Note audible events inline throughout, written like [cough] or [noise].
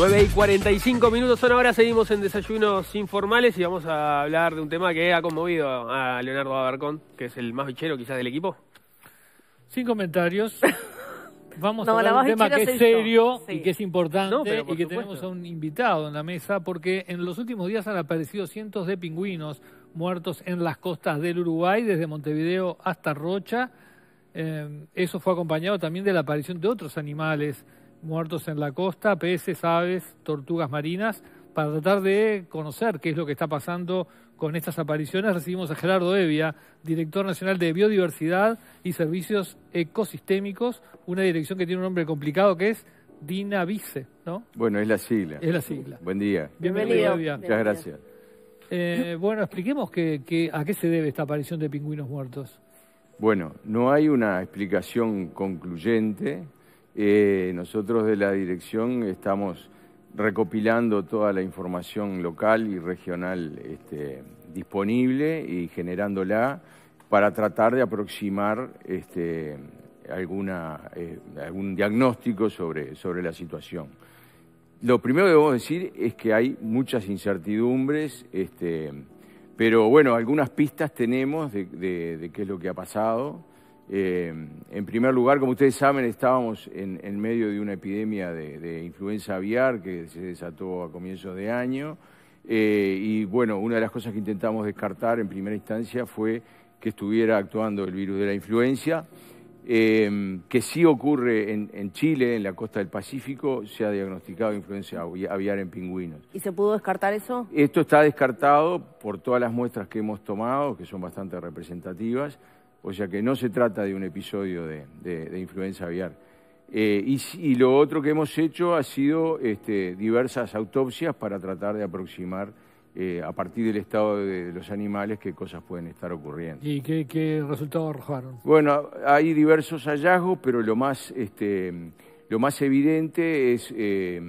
9 y 45 minutos son ahora, seguimos en desayunos informales y vamos a hablar de un tema que ha conmovido a Leonardo Abarcón, que es el más bichero quizás del equipo. Sin comentarios. [laughs] Vamos a hablar de un tema que es serio y que es importante y que tenemos a un invitado en la mesa porque en los últimos días han aparecido cientos de pingüinos muertos en las costas del Uruguay, desde Montevideo hasta Rocha. Eh, eso fue acompañado también de la aparición de otros animales muertos en la costa, peces, aves, tortugas marinas, para tratar de conocer qué es lo que está pasando con estas apariciones. Recibimos a Gerardo Evia, director nacional de Biodiversidad y Servicios Ecosistémicos, una dirección que tiene un nombre complicado que es DINAVICE, ¿no? Bueno, es la sigla. Es la sigla. Buen día. Bienvenido, Muchas gracias. Eh, bueno, expliquemos que, a qué se debe esta aparición de pingüinos muertos. Bueno, no hay una explicación concluyente eh, nosotros de la dirección estamos recopilando toda la información local y regional este, disponible y generándola para tratar de aproximar este, alguna, eh, algún diagnóstico sobre, la situación. Lo primero que debemos decir es que hay muchas incertidumbres, este, pero bueno, algunas pistas tenemos de qué es lo que ha pasado. Eh, en primer lugar, como ustedes saben, estábamos en, medio de una epidemia de, influenza aviar que se desató a comienzos de año. Eh, y bueno, una de las cosas que intentamos descartar en primera instancia fue que estuviera actuando el virus de la influenza, eh, que sí ocurre en, en, Chile, en la costa del Pacífico, se ha diagnosticado influenza aviar en pingüinos. ¿Y se pudo descartar eso? Esto está descartado por todas las muestras que hemos tomado, que son bastante representativas. O sea que no se trata de un episodio de, de, influenza aviar. Eh, y, lo otro que hemos hecho ha sido este, diversas autopsias para tratar de aproximar eh, a partir del estado de, los animales qué cosas pueden estar ocurriendo. ¿Y qué, qué resultados arrojaron? Bueno, hay diversos hallazgos, pero lo más, este, lo más evidente es eh,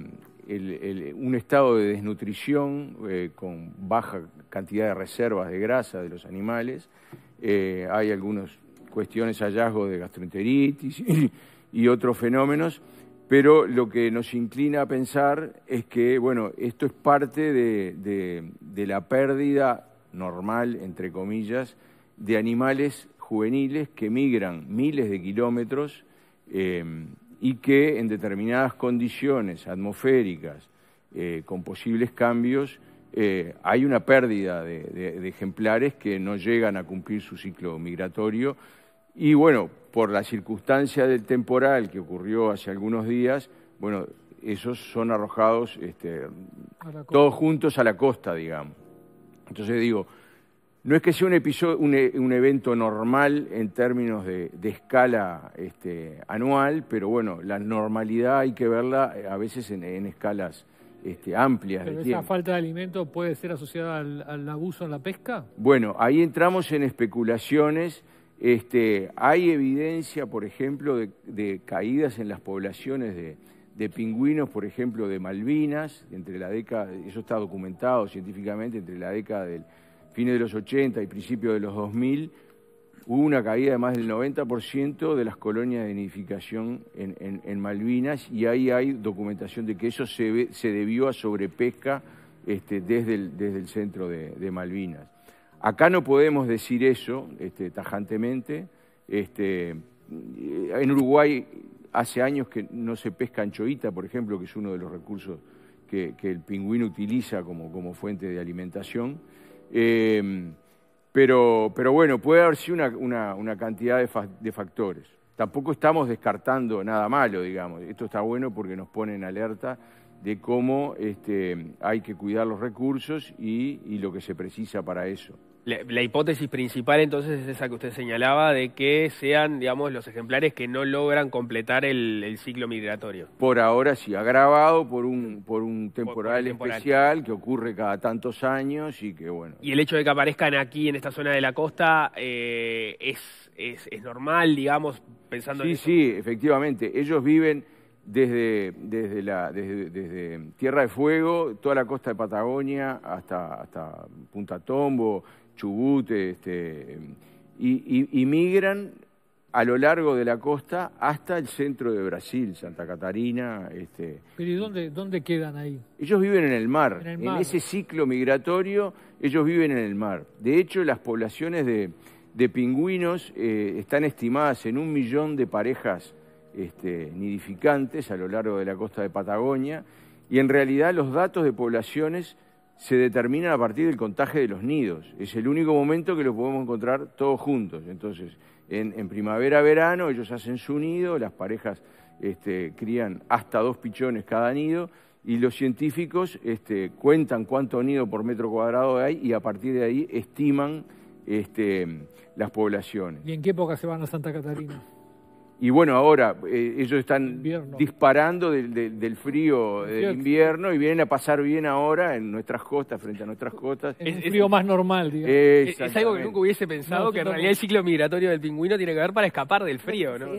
el, un estado de desnutrición con baja cantidad de reservas de grasa de los animales eh, hay algunas cuestiones, hallazgos de gastroenteritis [laughs] y, otros fenómenos, pero lo que nos inclina a pensar es que, bueno, esto es parte de, la pérdida normal, entre comillas, de animales juveniles que migran miles de kilómetros eh, y que en determinadas condiciones atmosféricas, eh, con posibles cambios, eh, hay una pérdida de, ejemplares que no llegan a cumplir su ciclo migratorio y bueno, por la circunstancia del temporal que ocurrió hace algunos días, bueno, esos son arrojados este, todos juntos a la costa, digamos. Entonces digo, no es que sea un, episodio, un, evento normal en términos de, escala este, anual, pero bueno, la normalidad hay que verla eh, a veces en, en escalas este, amplias. ¿Pero esa falta de alimento puede ser asociada al, abuso en la pesca? Bueno, ahí entramos en especulaciones. Este, hay evidencia, por ejemplo, de, caídas en las poblaciones de, pingüinos, por ejemplo, de Malvinas, entre la década, eso está documentado científicamente, entre la década del fin de los 80 y principio de los 2000, Hubo una caída de más del 90% de las colonias de nidificación en, Malvinas y ahí hay documentación de que eso se, debió a sobrepesca este, desde, el, centro de, Malvinas. Acá no podemos decir eso este, tajantemente. Este, en Uruguay hace años que no se pesca anchoita, por ejemplo, que es uno de los recursos que, el pingüino utiliza como, fuente de alimentación. Eh, pero, pero bueno, puede haber sido una, cantidad de, factores. Tampoco estamos descartando nada malo, digamos. Esto está bueno porque nos pone en alerta de cómo este, hay que cuidar los recursos y lo que se precisa para eso. La, hipótesis principal entonces es esa que usted señalaba de que sean, digamos, los ejemplares que no logran completar el, ciclo migratorio. Por ahora sí, agravado por un, por un temporal, especial que ocurre cada tantos años y que bueno. Y el hecho de que aparezcan aquí en esta zona de la costa eh, es, es, normal, digamos, pensando en Sí, sí, efectivamente. Ellos viven desde, desde, la, desde, desde Tierra de Fuego, toda la costa de Patagonia hasta, hasta Punta Tombo Chubut, este, y, migran a lo largo de la costa hasta el centro de Brasil, Santa Catarina. Este. ¿Pero dónde, dónde quedan ahí? Ellos viven en el, mar. en ese ciclo migratorio, ellos viven en el mar. De hecho, las poblaciones de, pingüinos eh, están estimadas en un millón de parejas este, nidificantes a lo largo de la costa de Patagonia. Y en realidad los datos de poblaciones se determinan a partir del contagio de los nidos. Es el único momento que los podemos encontrar todos juntos. Entonces, en, primavera-verano ellos hacen su nido, las parejas este, crían hasta dos pichones cada nido y los científicos este, cuentan cuánto nido por metro cuadrado hay y a partir de ahí estiman este, las poblaciones. ¿Y en qué época se van a Santa Catarina? Y bueno, ahora eh, ellos están disparando del, del, frío del invierno y vienen a pasar bien ahora en nuestras costas, frente a nuestras costas. Es, el frío más normal, digamos. Es, algo que nunca hubiese pensado, que en realidad el ciclo migratorio del pingüino tiene que ver para escapar del frío, ¿no?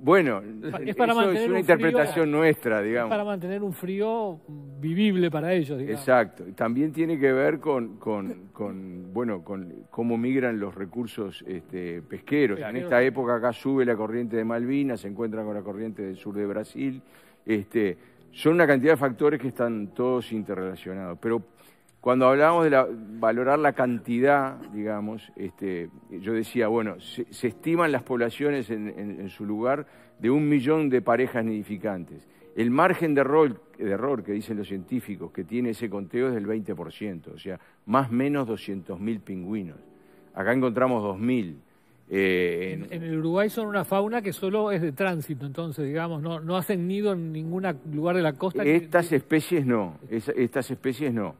Bueno, es, es una interpretación nuestra, digamos. para mantener un frío vivible para ellos, digamos. Exacto. También tiene que ver con, bueno, con cómo migran los recursos este, pesqueros. En esta época acá sube la corriente de Malvinas, se encuentran con la corriente del sur de Brasil. Este, son una cantidad de factores que están todos interrelacionados. Pero cuando hablábamos de valorar la cantidad, digamos, este, yo decía, bueno, se, estiman las poblaciones en, su lugar de un millón de parejas nidificantes. El margen de error, de error que dicen los científicos que tiene ese conteo es del 20%, o sea, más o menos 200.000 pingüinos. Acá encontramos 2.000. Eh, en, el Uruguay son una fauna que solo es de tránsito, entonces, digamos, no, hacen nido en ningún lugar de la costa. Estas especies no, estas especies no,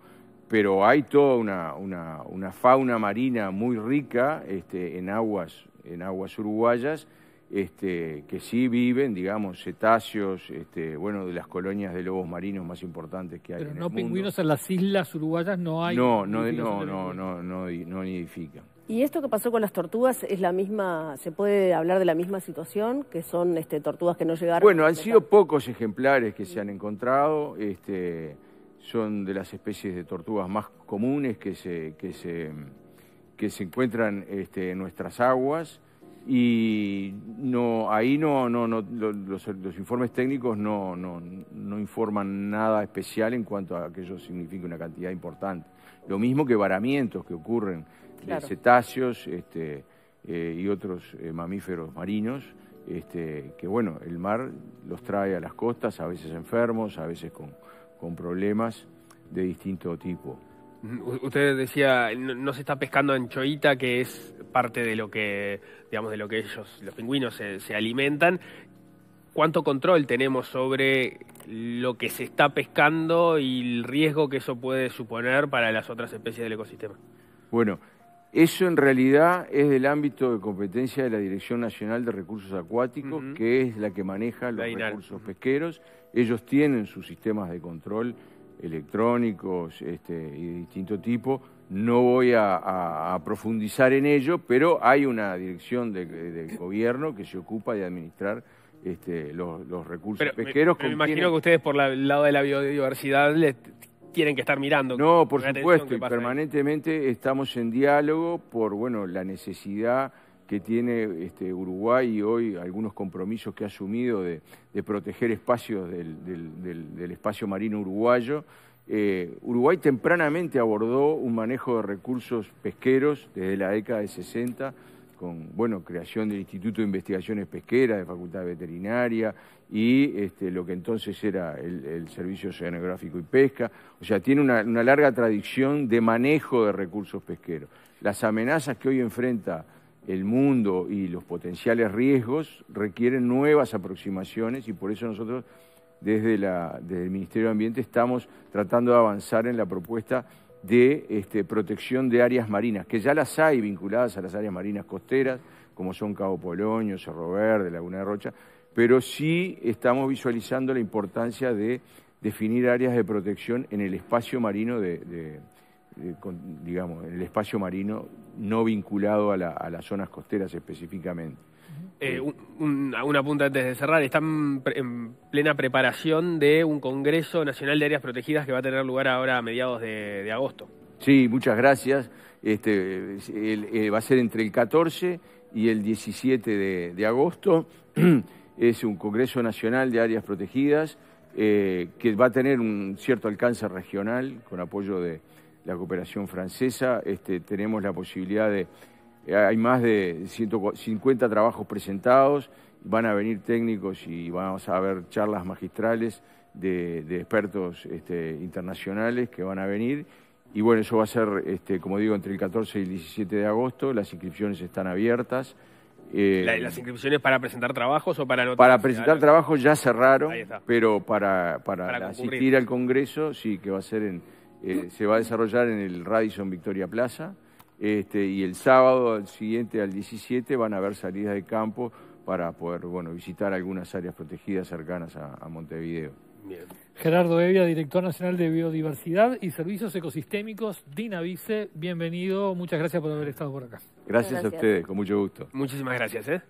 pero hay toda una, fauna marina muy rica este, en, aguas, en aguas uruguayas este, que sí viven, digamos, cetáceos, este, bueno, de las colonias de lobos marinos más importantes que hay. en el mundo. pingüinos en las islas uruguayas no hay. No, no, no, no, no, no, no nidifican. ¿Y esto que pasó con las tortugas es la misma, se puede hablar de la misma situación, que son este, tortugas que no llegaron? Bueno, han sido pocos ejemplares que se han encontrado, este, son de las especies de tortugas más comunes que se, que se, encuentran este, en nuestras aguas y no ahí no no no los, informes técnicos no, informan nada especial en cuanto a que ello signifique una cantidad importante lo mismo que varamientos que ocurren de cetáceos este, eh, y otros eh, mamíferos marinos este, que bueno el mar los trae a las costas a veces enfermos a veces con problemas de distinto tipo Usted decía, no, se está pescando anchoita, que es parte de lo que, digamos, de lo que ellos, los pingüinos, se, alimentan. ¿Cuánto control tenemos sobre lo que se está pescando y el riesgo que eso puede suponer para las otras especies del ecosistema? Bueno, eso en realidad es del ámbito de competencia de la Dirección Nacional de Recursos Acuáticos, que es la que maneja los recursos pesqueros. Ellos tienen sus sistemas de control electrónicos este, y de distinto tipo. No voy a, profundizar en ello, pero hay una dirección del gobierno que se ocupa de administrar este, los, recursos pesqueros. Me, imagino que ustedes por el lado de la biodiversidad les tienen que estar mirando. No, por supuesto, y permanentemente estamos en diálogo por bueno la necesidad que tiene este, Uruguay y hoy algunos compromisos que ha asumido de, proteger espacios del, espacio marino uruguayo. Eh, Uruguay tempranamente abordó un manejo de recursos pesqueros desde la década de 60 con bueno, creación del Instituto de Investigaciones Pesqueras, de Facultad Veterinaria y este, lo que entonces era el, Servicio Oceanográfico y Pesca. O sea, tiene una, larga tradición de manejo de recursos pesqueros. Las amenazas que hoy enfrenta el mundo y los potenciales riesgos requieren nuevas aproximaciones y por eso nosotros desde, el Ministerio de Ambiente estamos tratando de avanzar en la propuesta de este, protección de áreas marinas, que ya las hay vinculadas a las áreas marinas costeras, como son Cabo Polonio, Cerro Verde, Laguna de Rocha, pero sí estamos visualizando la importancia de definir áreas de protección en el espacio marino de eh, digamos, el espacio marino no vinculado a, las zonas costeras específicamente. Eh, eh un, una punta antes de cerrar, están en plena preparación de un Congreso Nacional de Áreas Protegidas que va a tener lugar ahora a mediados de, agosto. Sí, muchas gracias. Este, eh, va a ser entre el 14 y el 17 de, agosto. [clears throat] Es un Congreso Nacional de Áreas Protegidas que va a tener un cierto alcance regional con apoyo de, la cooperación francesa. Este, tenemos la posibilidad de... Eh, hay más de 150 trabajos presentados, van a venir técnicos y vamos a ver charlas magistrales de, de expertos este, internacionales que van a venir. Y bueno, eso va a ser, este, como digo, entre el 14 y el 17 de agosto. Las inscripciones están abiertas. Eh, ¿Las inscripciones para presentar trabajos o para Para presentar trabajos ya cerraron, pero para asistir al Congreso, sí, que va a ser en eh, se va a desarrollar en el Radisson Victoria Plaza. Este, y el sábado siguiente, al 17, van a haber salidas de campo para poder bueno, visitar algunas áreas protegidas cercanas a, Montevideo. Gerardo Evia, director nacional de Biodiversidad y Servicios Ecosistémicos, DINAVICE. Bienvenido, muchas gracias por haber estado por acá. Gracias, a ustedes, con mucho gusto. Muchísimas gracias. ¿eh?